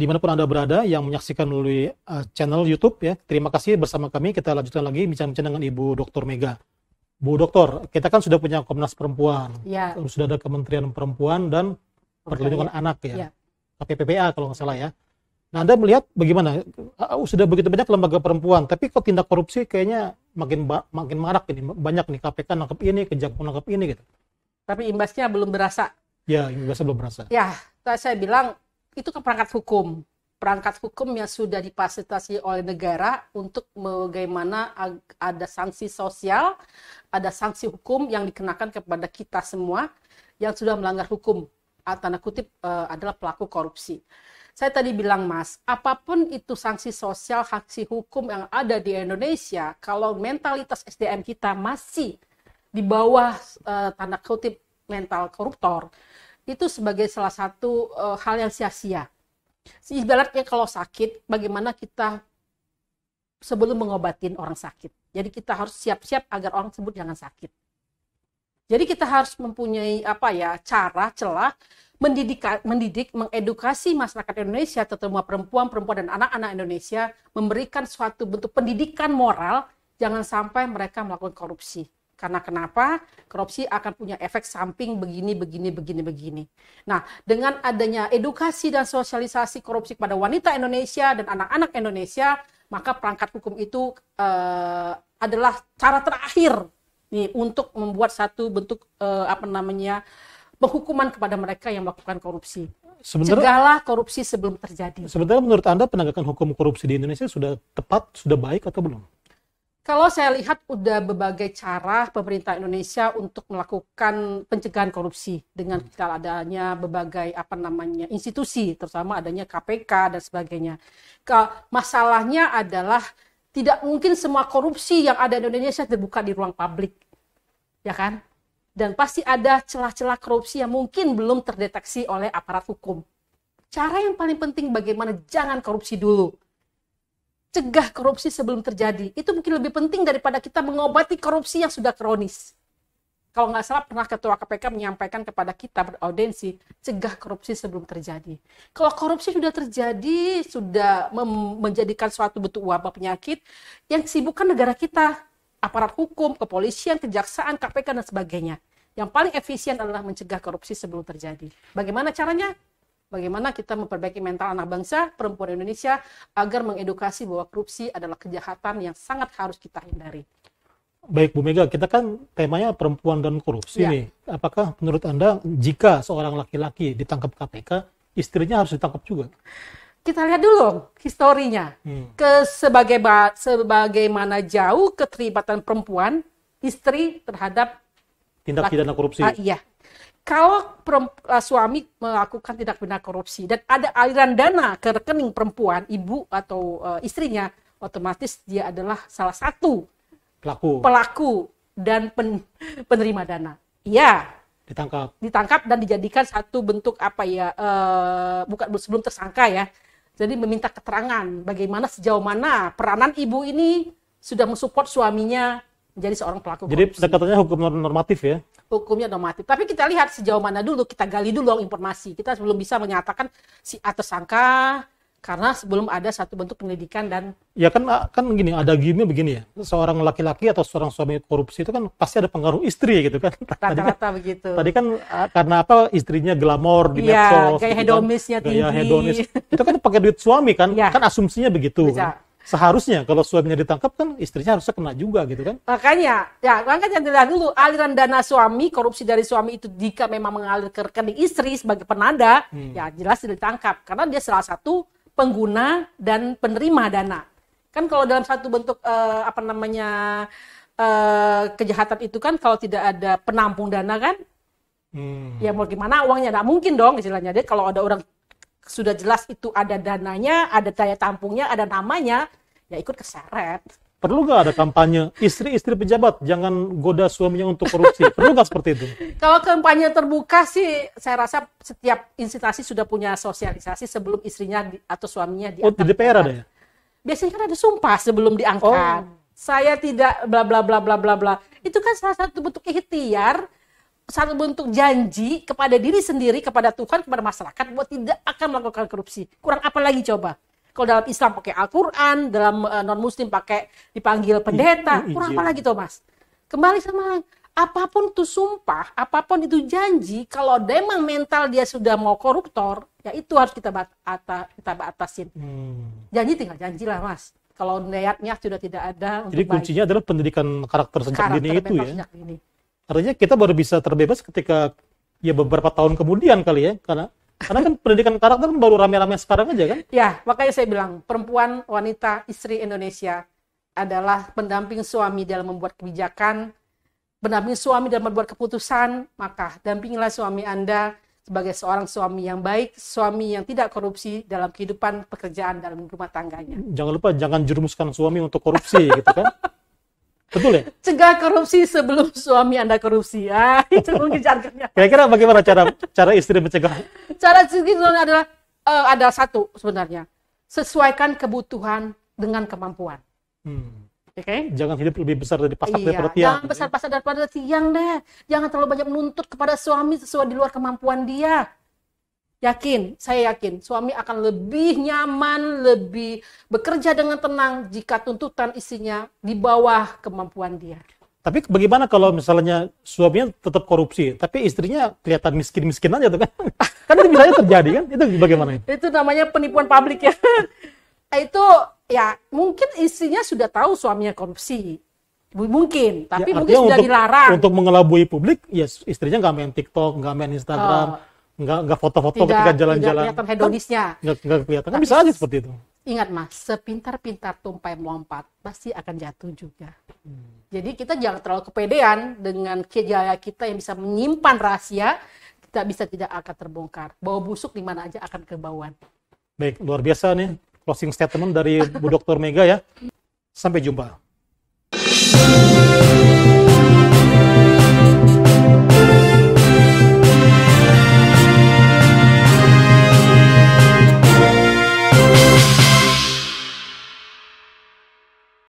dimanapun Anda berada yang menyaksikan melalui uh, channel YouTube ya. Terima kasih bersama kami. Kita lanjutkan lagi bincang-bincang dengan Ibu Dr. Mega. Bu Dokter, kita kan sudah punya Komnas Perempuan, ya. sudah ada Kementerian Perempuan dan Perlindungan ya. Anak ya, ya. KPPPA kalau nggak salah ya. Nah Anda melihat bagaimana? Eh, oh, sudah begitu banyak lembaga perempuan, tapi kok tindak korupsi kayaknya makin makin marak ini, banyak nih KPK nangkep ini, kejaksaan nangkep ini gitu. Tapi imbasnya belum berasa. Ya, imbasnya belum berasa. Ya, saya bilang itu ke perangkat hukum perangkat hukum yang sudah dipasitasi oleh negara untuk bagaimana ada sanksi sosial, ada sanksi hukum yang dikenakan kepada kita semua yang sudah melanggar hukum, ah, tanda kutip eh, adalah pelaku korupsi. Saya tadi bilang mas, apapun itu sanksi sosial, sanksi hukum yang ada di Indonesia, kalau mentalitas SDM kita masih di bawah eh, tanda kutip mental koruptor, itu sebagai salah satu uh, hal yang sia-sia. Ibaratnya kalau sakit, bagaimana kita sebelum mengobatin orang sakit. Jadi kita harus siap-siap agar orang tersebut jangan sakit. Jadi kita harus mempunyai apa ya cara celah mendidik, mendidik, mengedukasi masyarakat Indonesia, terutama perempuan-perempuan dan anak-anak Indonesia memberikan suatu bentuk pendidikan moral, jangan sampai mereka melakukan korupsi. Karena kenapa? Korupsi akan punya efek samping begini, begini, begini, begini. Nah, dengan adanya edukasi dan sosialisasi korupsi kepada wanita Indonesia dan anak-anak Indonesia, maka perangkat hukum itu uh, adalah cara terakhir nih untuk membuat satu bentuk uh, apa namanya penghukuman kepada mereka yang melakukan korupsi. Sebenarnya, Cegahlah korupsi sebelum terjadi. Sebenarnya menurut Anda penegakan hukum korupsi di Indonesia sudah tepat, sudah baik atau belum? Kalau saya lihat udah berbagai cara pemerintah Indonesia untuk melakukan pencegahan korupsi dengan kita hmm. adanya berbagai apa namanya institusi, terutama adanya KPK dan sebagainya. masalahnya adalah tidak mungkin semua korupsi yang ada di Indonesia terbuka di ruang publik, ya kan? Dan pasti ada celah-celah korupsi yang mungkin belum terdeteksi oleh aparat hukum. Cara yang paling penting bagaimana jangan korupsi dulu cegah korupsi sebelum terjadi. Itu mungkin lebih penting daripada kita mengobati korupsi yang sudah kronis. Kalau nggak salah pernah ketua KPK menyampaikan kepada kita beraudensi, cegah korupsi sebelum terjadi. Kalau korupsi sudah terjadi, sudah menjadikan suatu bentuk wabah penyakit, yang sibukkan negara kita, aparat hukum, kepolisian, kejaksaan, KPK, dan sebagainya. Yang paling efisien adalah mencegah korupsi sebelum terjadi. Bagaimana caranya? bagaimana kita memperbaiki mental anak bangsa perempuan Indonesia agar mengedukasi bahwa korupsi adalah kejahatan yang sangat harus kita hindari. Baik Bu Mega, kita kan temanya perempuan dan korupsi ya. nih. Apakah menurut Anda jika seorang laki-laki ditangkap KPK, istrinya harus ditangkap juga? Kita lihat dulu historinya. Hmm. Ke sebagai sebagaimana jauh keterlibatan perempuan istri terhadap tindak pidana korupsi. Uh, iya, kalau eh, suami melakukan tindak pidana korupsi dan ada aliran dana ke rekening perempuan, ibu atau uh, istrinya, otomatis dia adalah salah satu pelaku pelaku dan pen, penerima dana. Iya. Ditangkap. Ditangkap dan dijadikan satu bentuk apa ya? Uh, bukan sebelum tersangka ya. Jadi meminta keterangan bagaimana sejauh mana peranan ibu ini sudah mensupport suaminya menjadi seorang pelaku korupsi. Jadi pendekatannya hukum normatif ya? hukumnya normatif. Tapi kita lihat sejauh mana dulu kita gali dulu informasi. Kita sebelum bisa menyatakan si A tersangka karena sebelum ada satu bentuk pendidikan dan ya kan ah, kan gini ada gini begini ya seorang laki-laki atau seorang suami korupsi itu kan pasti ada pengaruh istri gitu kan Tadi kan, begitu tadi kan ah, karena apa istrinya glamor di ya, medsos kayak gitu kan. hedonisnya kan, tinggi hedonis itu kan pakai duit suami kan ya. kan asumsinya begitu bisa. kan seharusnya kalau suaminya ditangkap kan istrinya harusnya kena juga gitu kan makanya ya makanya dilihat dulu aliran dana suami korupsi dari suami itu jika memang mengalir ke rekening istri sebagai penanda hmm. ya jelas ditangkap karena dia salah satu pengguna dan penerima dana kan kalau dalam satu bentuk eh, apa namanya eh, kejahatan itu kan kalau tidak ada penampung dana kan Hmm. Ya mau gimana uangnya nggak mungkin dong istilahnya dia kalau ada orang sudah jelas itu ada dananya, ada daya tampungnya, ada namanya, ya ikut keseret. Perlu nggak ada kampanye istri-istri pejabat jangan goda suaminya untuk korupsi? Perlu nggak seperti itu? Kalau kampanye terbuka sih, saya rasa setiap instansi sudah punya sosialisasi sebelum istrinya di, atau suaminya diangkat. Oh, di DPR ada ya? Biasanya kan ada sumpah sebelum diangkat. Oh. Saya tidak bla bla bla bla bla bla. Itu kan salah satu bentuk ikhtiar satu bentuk janji kepada diri sendiri, kepada Tuhan, kepada masyarakat bahwa tidak akan melakukan korupsi. Kurang apa lagi coba? Kalau dalam Islam pakai Al-Qur'an, dalam e, non-muslim pakai dipanggil pendeta, kurang iya. apa lagi tuh, Kembali sama apapun itu sumpah, apapun itu janji, kalau memang mental dia sudah mau koruptor, ya itu harus kita bat ata, kita batasin. Hmm. Janji tinggal janji lah, Mas. Kalau niatnya sudah tidak ada. Jadi kuncinya baik. adalah pendidikan karakter sejak karakter dini itu ya. Sejak dini. Artinya kita baru bisa terbebas ketika ya beberapa tahun kemudian kali ya, karena karena kan pendidikan karakter kan baru rame-rame sekarang aja kan? Ya, makanya saya bilang perempuan, wanita, istri Indonesia adalah pendamping suami dalam membuat kebijakan, pendamping suami dalam membuat keputusan, maka dampingilah suami Anda sebagai seorang suami yang baik, suami yang tidak korupsi dalam kehidupan pekerjaan dalam rumah tangganya. Jangan lupa jangan jerumuskan suami untuk korupsi gitu kan. Betul ya? Cegah korupsi sebelum suami Anda korupsi. Ah, itu mungkin jargonnya. Kira-kira bagaimana cara cara istri mencegah? Cara istri adalah uh, ada satu sebenarnya. Sesuaikan kebutuhan dengan kemampuan. Hmm. Oke? Okay? Jangan hidup lebih besar dari pasak iya, daripada tiang. Jangan ya. besar pasak daripada tiang deh. Jangan terlalu banyak menuntut kepada suami sesuai di luar kemampuan dia. Yakin, saya yakin suami akan lebih nyaman, lebih bekerja dengan tenang jika tuntutan isinya di bawah kemampuan dia. Tapi bagaimana kalau misalnya suaminya tetap korupsi, tapi istrinya kelihatan miskin-miskin aja tuh kan? kan itu bisa terjadi kan? Itu bagaimana? Itu namanya penipuan publik ya. Nah, itu ya mungkin istrinya sudah tahu suaminya korupsi. Mungkin, tapi ya, mungkin sudah untuk, dilarang. Untuk mengelabui publik, ya istrinya nggak main TikTok, nggak main Instagram, oh nggak nggak foto-foto ketika jalan-jalan. Tidak kelihatan hedonisnya. Kan nggak, nggak kelihatan. Kan bisa aja seperti itu. Ingat mas, sepintar-pintar tumpai melompat pasti akan jatuh juga. Hmm. Jadi kita jangan terlalu kepedean dengan kejaya kita yang bisa menyimpan rahasia, kita bisa tidak akan terbongkar. Bau busuk di mana aja akan kebauan. Baik, luar biasa nih closing statement dari Bu dokter Mega ya. Sampai jumpa.